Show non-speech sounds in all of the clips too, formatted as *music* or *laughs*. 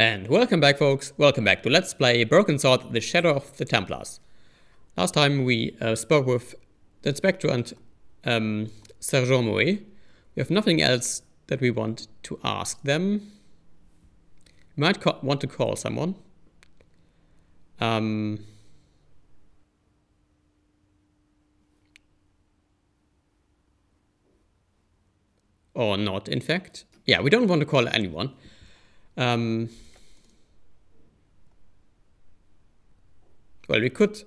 And welcome back folks, welcome back to Let's Play Broken Sword The Shadow of the Templars. Last time we uh, spoke with the Inspector and um, Sergent Moe. We have nothing else that we want to ask them. We might want to call someone. Um, or not, in fact. Yeah, we don't want to call anyone. Um, Well, we could,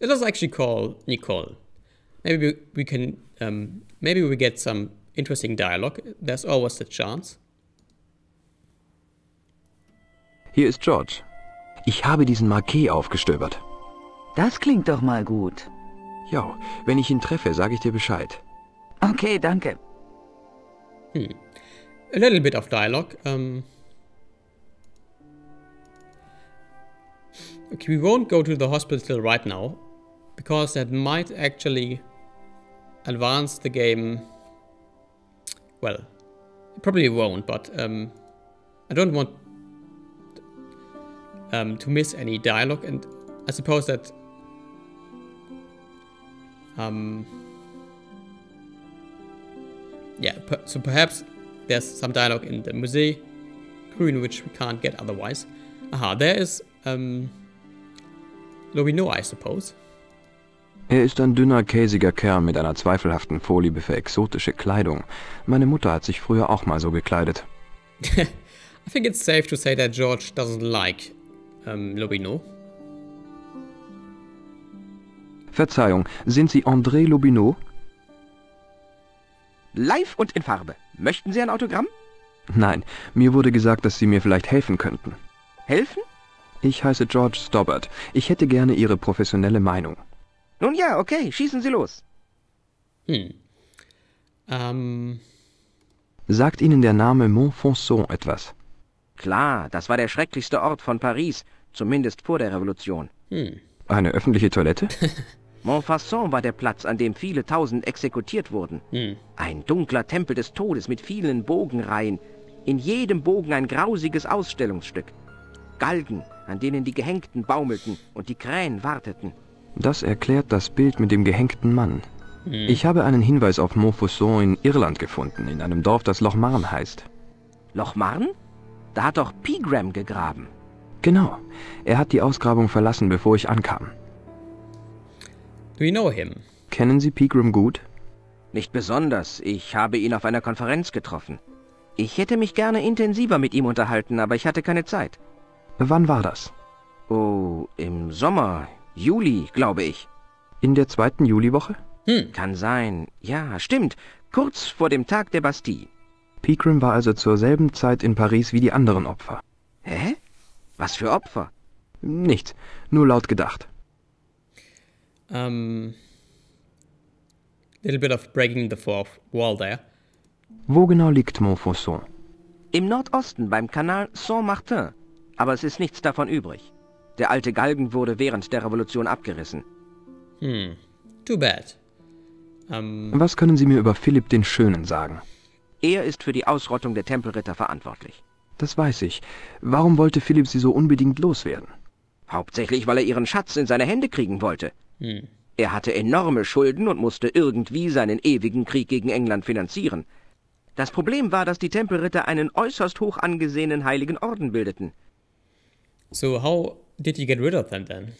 let us actually call Nicole. Maybe we, we can, um, maybe we get some interesting dialogue. There's always the chance. Hier ist George. Ich habe diesen Marquis aufgestöbert. Das klingt doch mal gut. Ja, wenn ich ihn treffe, sage ich dir Bescheid. Okay, danke. Hm. A little bit of dialogue. Um, Okay, we won't go to the hospital right now, because that might actually advance the game. Well, probably won't, but um, I don't want um, to miss any dialogue, and I suppose that um, yeah, so perhaps there's some dialogue in the Musée Grün which we can't get otherwise. Aha, there is um, Lobino, I suppose. Er ist ein dünner, käsiger Kerl mit einer zweifelhaften Vorliebe für exotische Kleidung. Meine Mutter hat sich früher auch mal so gekleidet. *laughs* I think it's safe to say that George doesn't like um, Lobino. Verzeihung, sind Sie André Lobino? Live und in Farbe. Möchten Sie ein Autogramm? Nein, mir wurde gesagt, dass Sie mir vielleicht helfen könnten. Helfen? Ich heiße George Stobbart. Ich hätte gerne Ihre professionelle Meinung. Nun ja, okay, schießen Sie los. Hm. Ähm. Sagt Ihnen der Name Montfonson etwas? Klar, das war der schrecklichste Ort von Paris, zumindest vor der Revolution. Hm. Eine öffentliche Toilette? *laughs* Montfaucon war der Platz, an dem viele tausend exekutiert wurden. Hm. Ein dunkler Tempel des Todes mit vielen Bogenreihen. In jedem Bogen ein grausiges Ausstellungsstück. Galgen, an denen die Gehängten baumelten und die Krähen warteten. Das erklärt das Bild mit dem gehängten Mann. Hm. Ich habe einen Hinweis auf Montfaucon in Irland gefunden, in einem Dorf, das Loch Lochmarn heißt. Loch Lochmarn? Da hat doch Pegram gegraben. Genau. Er hat die Ausgrabung verlassen, bevor ich ankam. Do you know him? Kennen Sie Pegram gut? Nicht besonders. Ich habe ihn auf einer Konferenz getroffen. Ich hätte mich gerne intensiver mit ihm unterhalten, aber ich hatte keine Zeit. Wann war das? Oh, im Sommer. Juli, glaube ich. In der zweiten Juliwoche? Hm. Kann sein. Ja, stimmt. Kurz vor dem Tag der Bastille. Pegram war also zur selben Zeit in Paris wie die anderen Opfer. Hä? Was für Opfer? Nichts. Nur laut gedacht. Um, ähm, little bit of breaking the fourth wall there. Wo genau liegt Montfaucon? Im Nordosten beim Kanal Saint-Martin. Aber es ist nichts davon übrig. Der alte Galgen wurde während der Revolution abgerissen. Hm, too bad. Um Was können Sie mir über Philipp den Schönen sagen? Er ist für die Ausrottung der Tempelritter verantwortlich. Das weiß ich. Warum wollte Philipp sie so unbedingt loswerden? Hauptsächlich, weil er ihren Schatz in seine Hände kriegen wollte. Hm. Er hatte enorme Schulden und musste irgendwie seinen ewigen Krieg gegen England finanzieren. Das Problem war, dass die Tempelritter einen äußerst hoch angesehenen heiligen Orden bildeten. So how did you get rid of them then?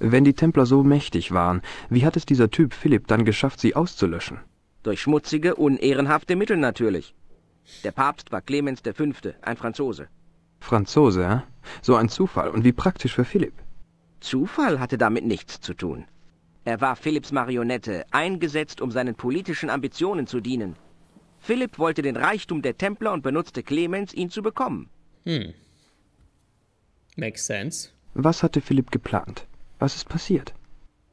Wenn die Templer so mächtig waren, wie hat es dieser Typ Philipp dann geschafft, sie auszulöschen? Durch schmutzige, unehrenhafte Mittel natürlich. Der Papst war Clemens V., ein Franzose. Franzose, ja? So ein Zufall und wie praktisch für Philipp. Zufall hatte damit nichts zu tun. Er war Philipps Marionette, eingesetzt, um seinen politischen Ambitionen zu dienen. Philipp wollte den Reichtum der Templer und benutzte Clemens, ihn zu bekommen. Hm. Makes sense. Was hatte Philipp geplant? Was ist passiert?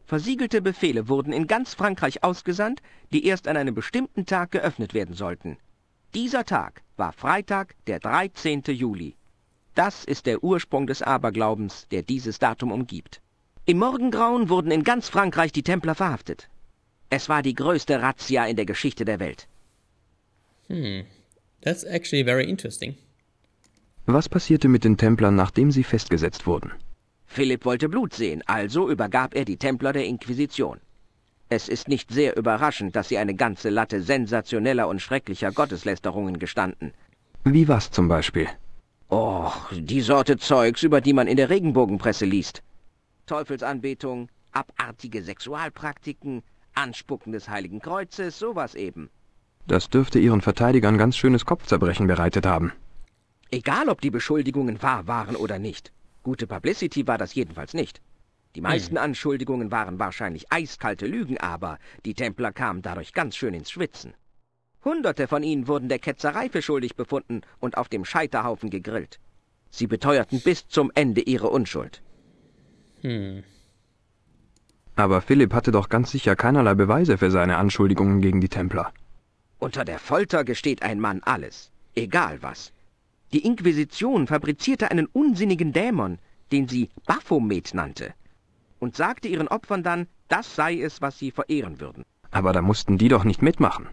Versiegelte Befehle wurden in ganz Frankreich ausgesandt, die erst an einem bestimmten Tag geöffnet werden sollten. Dieser Tag war Freitag, der 13. Juli. Das ist der Ursprung des Aberglaubens, der dieses Datum umgibt. Im Morgengrauen wurden in ganz Frankreich die Templer verhaftet. Es war die größte Razzia in der Geschichte der Welt. Hm, that's actually very interesting. Was passierte mit den Templern, nachdem sie festgesetzt wurden? Philipp wollte Blut sehen, also übergab er die Templer der Inquisition. Es ist nicht sehr überraschend, dass sie eine ganze Latte sensationeller und schrecklicher Gotteslästerungen gestanden. Wie was zum Beispiel? Och, die Sorte Zeugs, über die man in der Regenbogenpresse liest. Teufelsanbetung, abartige Sexualpraktiken, Anspucken des Heiligen Kreuzes, sowas eben. Das dürfte ihren Verteidigern ganz schönes Kopfzerbrechen bereitet haben. Egal, ob die Beschuldigungen wahr waren oder nicht. Gute Publicity war das jedenfalls nicht. Die hm. meisten Anschuldigungen waren wahrscheinlich eiskalte Lügen, aber die Templer kamen dadurch ganz schön ins Schwitzen. Hunderte von ihnen wurden der Ketzerei für schuldig befunden und auf dem Scheiterhaufen gegrillt. Sie beteuerten bis zum Ende ihre Unschuld. Hm. Aber Philipp hatte doch ganz sicher keinerlei Beweise für seine Anschuldigungen gegen die Templer. Unter der Folter gesteht ein Mann alles, egal was. Die Inquisition fabrizierte einen unsinnigen Dämon, den sie Baphomet nannte, und sagte ihren Opfern dann, das sei es, was sie verehren würden. Aber da mussten die doch nicht mitmachen.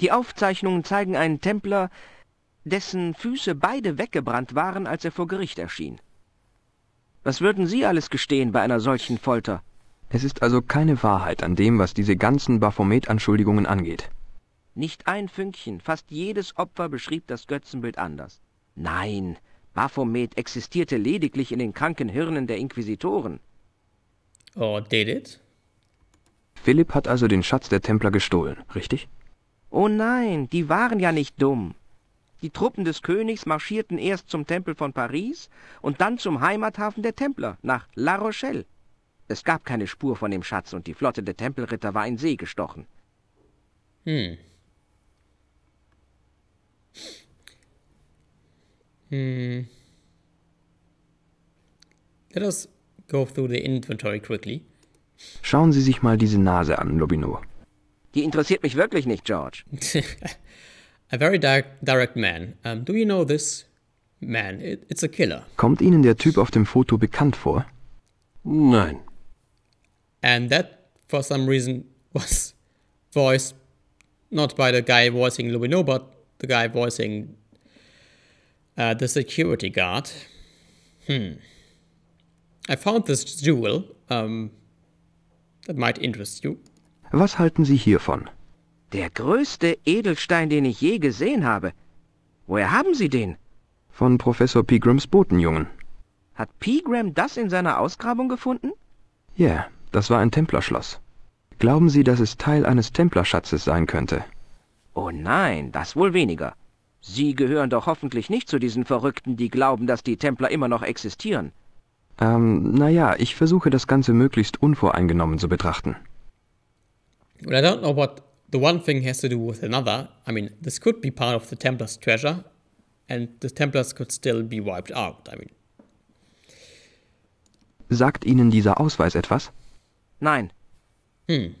Die Aufzeichnungen zeigen einen Templer, dessen Füße beide weggebrannt waren, als er vor Gericht erschien. Was würden Sie alles gestehen bei einer solchen Folter? Es ist also keine Wahrheit an dem, was diese ganzen Baphomet-Anschuldigungen angeht. Nicht ein Fünkchen, fast jedes Opfer beschrieb das Götzenbild anders. Nein, Baphomet existierte lediglich in den kranken Hirnen der Inquisitoren. Oh, did it? Philipp hat also den Schatz der Templer gestohlen, richtig? Oh nein, die waren ja nicht dumm. Die Truppen des Königs marschierten erst zum Tempel von Paris und dann zum Heimathafen der Templer, nach La Rochelle. Es gab keine Spur von dem Schatz und die Flotte der Tempelritter war in See gestochen. Hm. Mm. Let us go through the inventory quickly. Schauen Sie sich mal diese Nase an, Lobino. Die interessiert mich wirklich nicht, George. *laughs* a very di direct man. Um, do you know this man? It, it's a killer. Kommt Ihnen der Typ auf dem Foto bekannt vor? Nein. And that, for some reason, *laughs* was voiced not by the guy voicing Lobino, but the guy voicing Uh, the security guard. Hmm. I found this jewel. Um, that might interest you. Was halten Sie hiervon? Der größte Edelstein, den ich je gesehen habe. Woher haben Sie den? Von Professor Pegrams Botenjungen. Hat Pegram das in seiner Ausgrabung gefunden? Ja, yeah, das war ein Templerschloss. Glauben Sie, dass es Teil eines Templerschatzes sein könnte? Oh nein, das wohl weniger. Sie gehören doch hoffentlich nicht zu diesen Verrückten, die glauben, dass die Templer immer noch existieren. Ähm, naja, ich versuche das Ganze möglichst unvoreingenommen zu betrachten. Well, I don't know what the one thing has to do with another. I mean, this could be part of the Templars' treasure, and the Templars could still be wiped out. I mean. Sagt Ihnen dieser Ausweis etwas? Nein. Hm.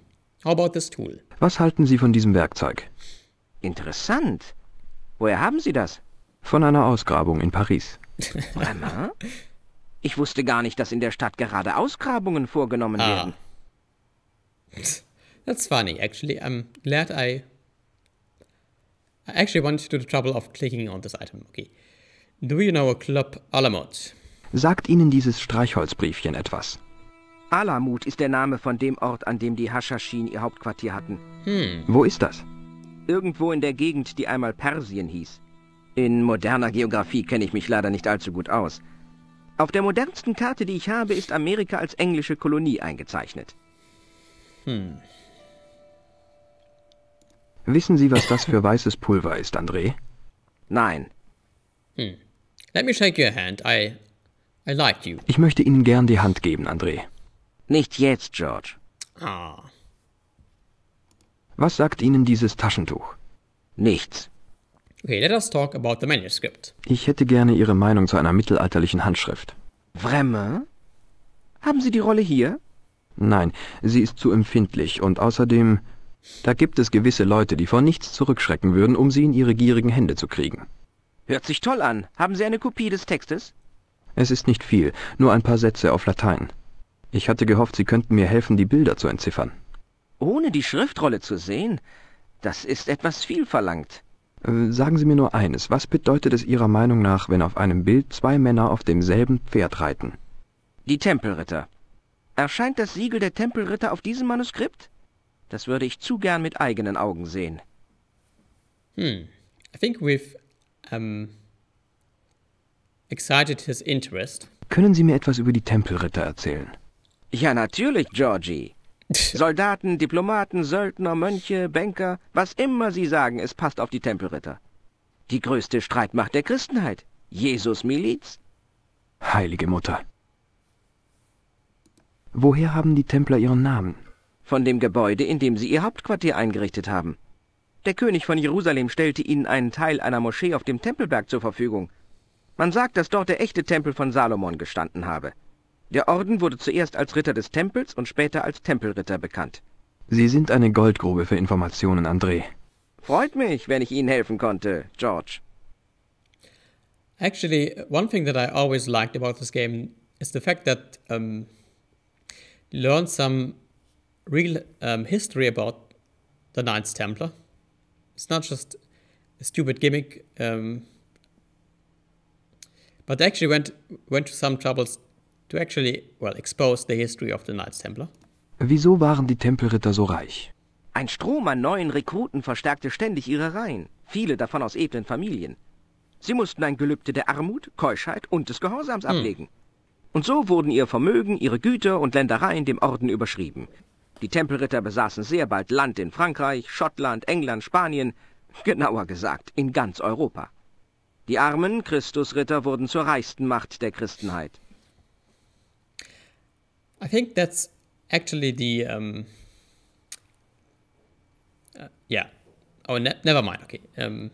How about this tool? Was halten Sie von diesem Werkzeug? Interessant. Woher haben Sie das? Von einer Ausgrabung in Paris. *laughs* Mama? Ich wusste gar nicht, dass in der Stadt gerade Ausgrabungen vorgenommen ah. werden. That's funny. Actually, I'm glad I... I actually wanted to do the trouble of clicking on this item. Okay. Do you know a club Alamut? Sagt Ihnen dieses Streichholzbriefchen etwas? Alamut ist der Name von dem Ort, an dem die Haschaschin ihr Hauptquartier hatten. Hm. Wo ist das? Irgendwo in der Gegend, die einmal Persien hieß. In moderner Geografie kenne ich mich leider nicht allzu gut aus. Auf der modernsten Karte, die ich habe, ist Amerika als englische Kolonie eingezeichnet. Hm. Wissen Sie, was das für weißes Pulver ist, André? Nein. Hm. Let me shake your hand. I, I like you. Ich möchte Ihnen gern die Hand geben, André. Nicht jetzt, George. Ah. Oh. Was sagt Ihnen dieses Taschentuch? Nichts. Okay, let us talk about the manuscript. Ich hätte gerne Ihre Meinung zu einer mittelalterlichen Handschrift. Vraiment? Haben Sie die Rolle hier? Nein, sie ist zu empfindlich und außerdem, da gibt es gewisse Leute, die vor nichts zurückschrecken würden, um sie in ihre gierigen Hände zu kriegen. Hört sich toll an. Haben Sie eine Kopie des Textes? Es ist nicht viel, nur ein paar Sätze auf Latein. Ich hatte gehofft, Sie könnten mir helfen, die Bilder zu entziffern ohne die Schriftrolle zu sehen, das ist etwas viel verlangt. Äh, sagen Sie mir nur eines, was bedeutet es Ihrer Meinung nach, wenn auf einem Bild zwei Männer auf demselben Pferd reiten? Die Tempelritter. Erscheint das Siegel der Tempelritter auf diesem Manuskript? Das würde ich zu gern mit eigenen Augen sehen. Hm. I think we've um, excited his interest. Können Sie mir etwas über die Tempelritter erzählen? Ja, natürlich, Georgie. *laughs* Soldaten, Diplomaten, Söldner, Mönche, Banker, was immer sie sagen, es passt auf die Tempelritter. Die größte Streitmacht der Christenheit. Jesus Miliz. Heilige Mutter. Woher haben die Templer ihren Namen? Von dem Gebäude, in dem sie ihr Hauptquartier eingerichtet haben. Der König von Jerusalem stellte ihnen einen Teil einer Moschee auf dem Tempelberg zur Verfügung. Man sagt, dass dort der echte Tempel von Salomon gestanden habe. Der Orden wurde zuerst als Ritter des Tempels und später als Tempelritter bekannt. Sie sind eine Goldgrube für Informationen, André. Freut mich, wenn ich Ihnen helfen konnte, George. Actually, one thing that I always liked about this game is the fact that um, you learn some real um, history about the Knights Templar. It's not just a stupid gimmick, um, but they actually went went to some troubles to actually, well, expose the history of the Knights Templar. Wieso waren die Tempelritter so reich? Ein Strom an neuen Rekruten verstärkte ständig ihre Reihen, viele davon aus edlen Familien. Sie mussten ein Gelübde der Armut, Keuschheit und des Gehorsams hm. ablegen. Und so wurden ihr Vermögen, ihre Güter und Ländereien dem Orden überschrieben. Die Tempelritter besaßen sehr bald Land in Frankreich, Schottland, England, Spanien, genauer gesagt in ganz Europa. Die armen Christusritter wurden zur reichsten Macht der Christenheit. I think that's actually the um, uh, yeah. Oh, ne never mind. Okay. Um,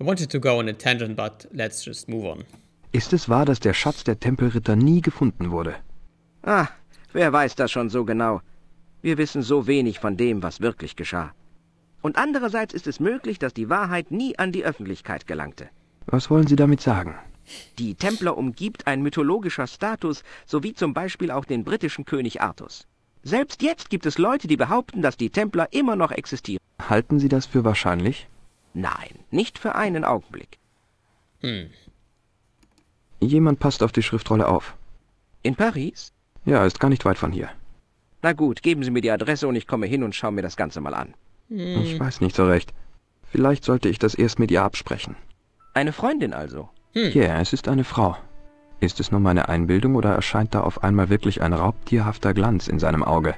I wanted to go on a tangent, but let's just move on. Ist es wahr, dass der Schatz der Tempelritter nie gefunden wurde? Ah, wer weiß das schon so genau? Wir wissen so wenig von dem, was wirklich geschah. Und andererseits ist es möglich, dass die Wahrheit nie an die Öffentlichkeit gelangte. Was wollen Sie damit sagen? Die Templer umgibt ein mythologischer Status, sowie zum Beispiel auch den britischen König Artus. Selbst jetzt gibt es Leute, die behaupten, dass die Templer immer noch existieren. Halten Sie das für wahrscheinlich? Nein, nicht für einen Augenblick. Hm. Jemand passt auf die Schriftrolle auf. In Paris? Ja, ist gar nicht weit von hier. Na gut, geben Sie mir die Adresse und ich komme hin und schaue mir das Ganze mal an. Hm. Ich weiß nicht so recht. Vielleicht sollte ich das erst mit ihr absprechen. Eine Freundin also? Hm. Ja, yeah, es ist eine Frau. Ist es nur meine Einbildung oder erscheint da auf einmal wirklich ein raubtierhafter Glanz in seinem Auge?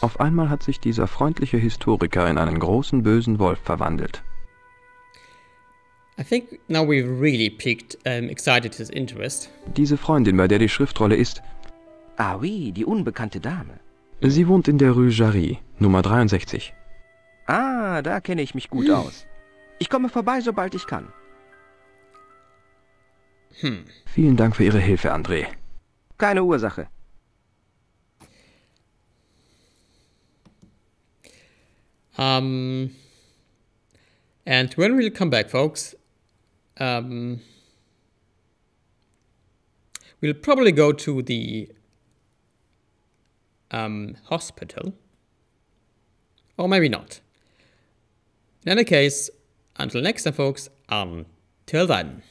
Auf einmal hat sich dieser freundliche Historiker in einen großen bösen Wolf verwandelt. I think now we've really piqued, um, excited his interest. Diese Freundin, bei der die Schriftrolle ist. Ah oui, die unbekannte Dame. Sie wohnt in der Rue Jarry, Nummer 63. Ah, da kenne ich mich gut hm. aus. Ich komme vorbei, sobald ich kann. Hm. Vielen Dank für Ihre Hilfe, André. Keine Ursache. Um, and when we'll come back, folks, um, we'll probably go to the um, hospital. Or maybe not. In any case, until next time, folks, until then.